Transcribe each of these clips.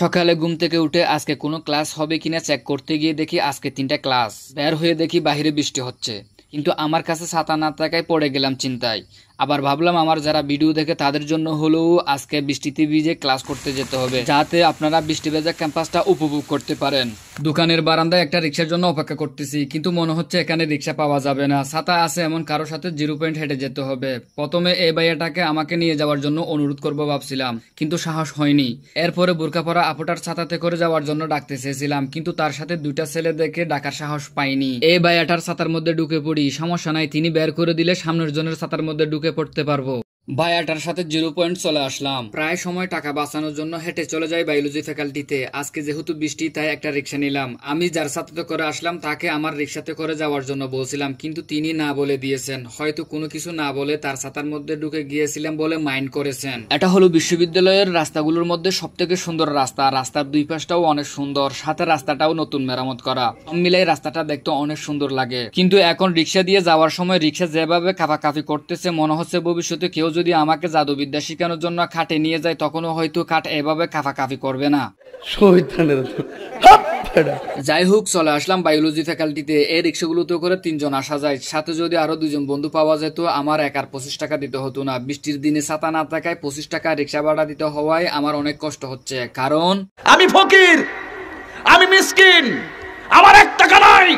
সকালে ঘুম থেকে উঠে আজকে কোনো ক্লাস হবে কিনা চেক করতে গিয়ে দেখি আজকে তিনটা ক্লাস বের হয়ে দেখি বাহিরে বৃষ্টি হচ্ছে কিন্তু আমার কাছে ছাতা না থাকায় পড়ে গেলাম চিন্তায় আবার ভাবলাম আমার যারা ভিডিও দেখে তাদের জন্য হলেও আজকে বৃষ্টিতে ভিজে ক্লাস করতে যেতে হবে যাতে আপনারা বৃষ্টি ভেজা ক্যাম্পাসটা উপভোগ করতে পারেন দোকানের বারান্দায় একটা রিক্সার জন্য অপেক্ষা করতেছি কিন্তু মনে হচ্ছে এখানে রিক্সা পাওয়া যাবে না ছাতা আছে এমন কারো সাথে জিরো পয়েন্ট হেঁটে যেতে হবে প্রথমে এই বাইয়াটাকে আমাকে নিয়ে যাওয়ার জন্য অনুরোধ করবো ভাবছিলাম কিন্তু সাহস হয়নি এরপরে বোরখা পরা আপুটার ছাতাতে করে যাওয়ার জন্য ডাকতে চেয়েছিলাম কিন্তু তার সাথে দুইটা ছেলে দেখে ডাকার সাহস পাইনি এই ভাইয়াটার ছাতার মধ্যে ঢুকে পড়ি সমস্যা নাই তিনি বের করে দিলে সামনের জনের ছাতার মধ্যে ঢুকে ঢুকে পড়তে পারবো ভায়াটার সাথে জিরো পয়েন্ট চলে আসলাম প্রায় সময় টাকা বাঁচানোর জন্য হেঁটে চলে যাই বায়োলজি ফ্যাকাল্টিতে আজকে যেহেতু বৃষ্টি তাই একটা রিক্সা নিলাম আমি যার সাথে করে আসলাম তাকে আমার রিক্সাতে করে যাওয়ার জন্য বলছিলাম কিন্তু তিনি না বলে দিয়েছেন হয়তো কোনো কিছু না বলে তার সাতার মধ্যে ঢুকে গিয়েছিলাম বলে মাইন্ড করেছেন এটা হলো বিশ্ববিদ্যালয়ের রাস্তাগুলোর মধ্যে সব থেকে সুন্দর রাস্তা রাস্তার দুই পাশটাও অনেক সুন্দর সাথে রাস্তাটাও নতুন মেরামত করা সব মিলাই রাস্তাটা দেখতে অনেক সুন্দর লাগে কিন্তু এখন রিক্সা দিয়ে যাওয়ার সময় রিক্সা যেভাবে কাফাকাফি করতেছে মনে হচ্ছে ভবিষ্যতে কেউ যদি আমাকে জাদুবিদ্যা শেখানোর জন্য খাটে নিয়ে যায় তখনও হয়তো খাট এভাবে কাফাকাফি করবে না যাই হোক চলে আসলাম বায়োলজি ফ্যাকাল্টিতে এই রিক্সাগুলোতে করে তিনজন আসা যায় সাথে যদি আরো দুজন বন্ধু পাওয়া যেত আমার একার পঁচিশ টাকা দিতে হতো না বৃষ্টির দিনে ছাতা না থাকায় পঁচিশ টাকা রিক্সা ভাড়া দিতে হওয়ায় আমার অনেক কষ্ট হচ্ছে কারণ আমি ফকির আমি মিসকিন আমার এক টাকা নাই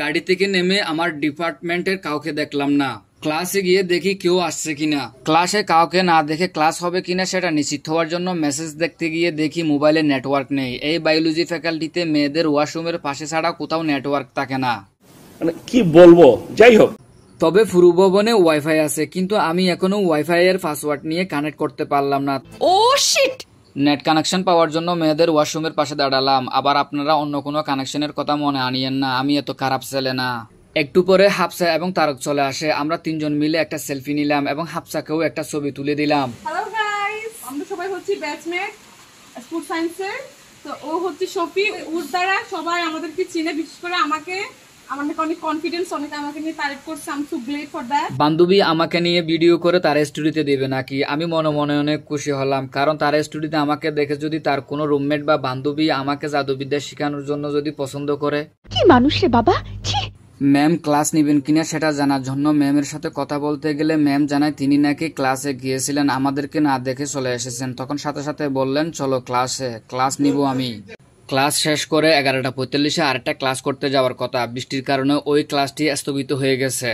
গাড়ি থেকে নেমে আমার ডিপার্টমেন্টের কাউকে দেখলাম না ক্লাসে গিয়ে দেখি কেউ আসছে কিনা ক্লাসে কাউকে না দেখে ক্লাস হবে কিনা সেটা নিশ্চিত হওয়ার জন্য মেসেজ দেখতে গিয়ে দেখি মোবাইলে নেটওয়ার্ক নেই এই বায়োলজি ফ্যাকাল্টিতে মেয়েদের ওয়াশরুমের পাশে ছাড়া কোথাও নেটওয়ার্ক থাকে না মানে কি বলবো যাই হোক তবে ভবনে ওয়াইফাই আছে কিন্তু আমি এখনো ওয়াইফাই এর পাসওয়ার্ড নিয়ে কানেক্ট করতে পারলাম না ও শিট নেট কানেকশন পাওয়ার জন্য মেয়েদের ওয়াশরুমের পাশে দাঁড়ালাম আবার আপনারা অন্য কোনো কানেকশনের কথা মনে আনিয়েন না আমি এত খারাপ ছেলে না একটু পরে হাফসা এবং তারক চলে আসে আমরা তিনজন মিলে একটা সেলফি নিলাম এবং হাফসাকেও একটা ছবি তুলে দিলাম হ্যালো গাইস আমরা সবাই হচ্ছে ব্যাচমেট ফুড সায়েন্সের তো ও হচ্ছে সফি ওর দ্বারা সবাই আমাদেরকে চিনে বিশেষ করে আমাকে বান্ধবী আমাকে নিয়ে ভিডিও করে তার স্টুডিওতে দেবে নাকি আমি মনে মনে অনেক খুশি হলাম কারণ তার স্টুডিওতে আমাকে দেখে যদি তার কোনো রুমমেট বা বান্ধবী আমাকে জাদুবিদ্যা শেখানোর জন্য যদি পছন্দ করে কি মানুষ বাবা ছি ম্যাম ক্লাস নেবেন কিনা সেটা জানার জন্য ম্যামের সাথে কথা বলতে গেলে ম্যাম জানায় তিনি নাকি ক্লাসে গিয়েছিলেন আমাদেরকে না দেখে চলে এসেছেন তখন সাথে সাথে বললেন চলো ক্লাসে ক্লাস নিব আমি ক্লাস শেষ করে এগারোটা পঁয়তাল্লিশে আরেকটা ক্লাস করতে যাওয়ার কথা বৃষ্টির কারণে ওই ক্লাসটি স্থগিত হয়ে গেছে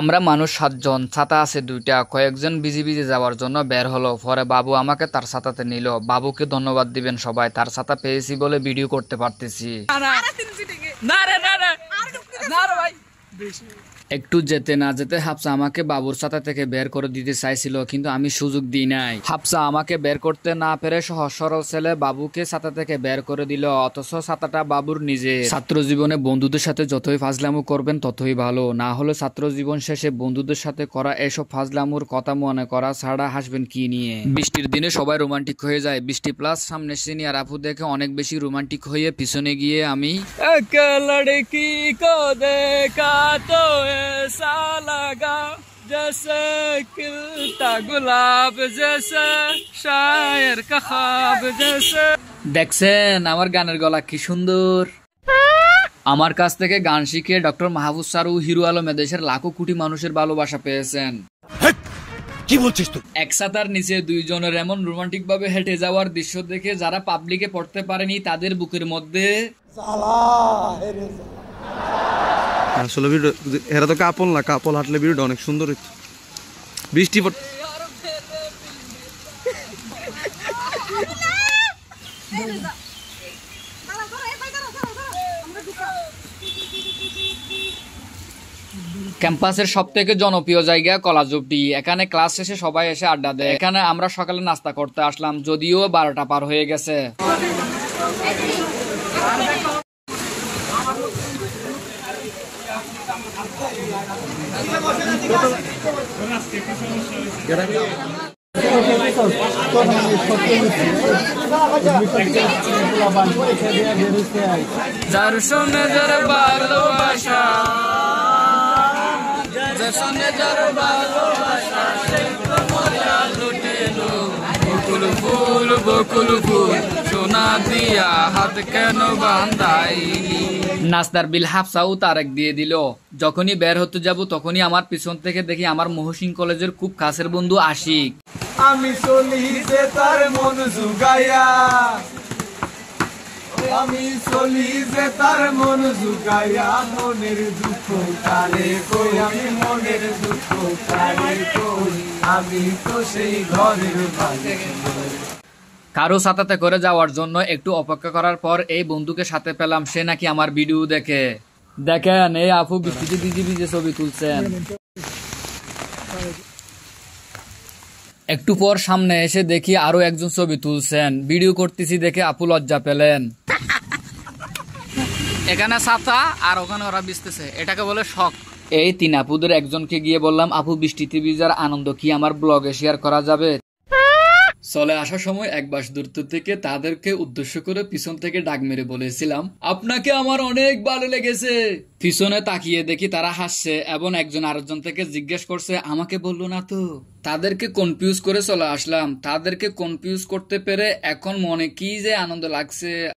আমরা মানুষ সাতজন ছাতা আছে দুইটা কয়েকজন বিজি বিজি যাওয়ার জন্য বের হলো পরে বাবু আমাকে তার ছাতাতে নিল বাবুকে ধন্যবাদ দিবেন সবাই তার ছাতা পেয়েছি বলে ভিডিও করতে পারতেছি না রে না Naar de wij. একটু যেতে না যেতে হাফসা আমাকে বাবুর সাথে থেকে বের করে দিতে চাইছিল কিন্তু আমি সুযোগ দিই নাই হাফসা আমাকে বের করতে না পেরে সহজ সরল ছেলে বাবুকে ছাতা থেকে বের করে দিল অথচ ছাতাটা বাবুর নিজে ছাত্র জীবনে বন্ধুদের সাথে যতই ফাজলামু করবেন ততই ভালো না হলে ছাত্র জীবন শেষে বন্ধুদের সাথে করা এসব ফাজলামুর কথা মনে করা ছাড়া হাসবেন কি নিয়ে বৃষ্টির দিনে সবাই রোমান্টিক হয়ে যায় বৃষ্টি প্লাস সামনে সিনিয়র আপু দেখে অনেক বেশি রোমান্টিক হয়ে পিছনে গিয়ে আমি লড়কি কো দেখা তো ऐसा लगा जैसे खिलता गुलाब जैसे शायर का खाब जैसे দেখছেন আমার গানের গলা কি সুন্দর আমার কাছ থেকে গান শিখে ডক্টর মাহবুব স্যার ও হিরো আলম দেশের লাখো কোটি মানুষের ভালোবাসা পেয়েছেন কি বলছিস তুই একসাথার নিচে দুইজনের এমন রোমান্টিক ভাবে হেঁটে যাওয়ার দৃশ্য দেখে যারা পাবলিকে পড়তে পারেনি তাদের বুকের মধ্যে আসলে এরা তো কাপল না কাপল হাঁটলে ভিডিওটা অনেক সুন্দর হচ্ছে বৃষ্টি পড় ক্যাম্পাসের সব থেকে জনপ্রিয় জায়গা কলাজুপটি এখানে ক্লাস শেষে সবাই এসে আড্ডা দেয় এখানে আমরা সকালে নাস্তা করতে আসলাম যদিও বারোটা পার হয়ে গেছে যার সঙ্গে যার ভালোবাসা যার সঙ্গে যার ভালোবাসা বকুল ফুল সোনা দিয়া হাত কেন নাস্তার বিল হাফসাও তারেক দিয়ে দিল যখনই বের হতে যাব তখনই আমার পিছন থেকে দেখি আমার মহসিন কলেজের খুব কাছের বন্ধু আশিক আমি চলিতে তার মন জুগাইয়া আমি চলি যে তার মন জুগাইয়া মনের দুঃখ তারে কই আমি মনের দুঃখ তারে কই আমি তো সেই ঘরের বাজে কারো সাথে করে যাওয়ার জন্য একটু অপেক্ষা করার পর এই বন্ধুকে সাথে পেলাম সে নাকি আমার ভিডিও দেখে দেখেন এই আপু বৃষ্টিতে ভিজে ভিজে ছবি তুলছেন একটু পর সামনে এসে দেখি আরো একজন ছবি তুলছেন ভিডিও করতেছি দেখে আপু লজ্জা পেলেন এখানে ছাতা আর ওখানে ওরা বিস্তেছে এটাকে বলে শখ এই তিন আপুদের একজনকে গিয়ে বললাম আপু বৃষ্টিতে ভিজার আনন্দ কি আমার ব্লগে শেয়ার করা যাবে চলে আসার সময় এক বাস দূরত্ব থেকে তাদেরকে উদ্দেশ্য করে পিছন থেকে ডাক মেরে বলেছিলাম আপনাকে আমার অনেক ভালো লেগেছে পিছনে তাকিয়ে দেখি তারা হাসছে এবং একজন আরেকজন থেকে জিজ্ঞেস করছে আমাকে বললো না তো তাদেরকে কনফিউজ করে চলে আসলাম তাদেরকে কনফিউজ করতে পেরে এখন মনে কি যে আনন্দ লাগছে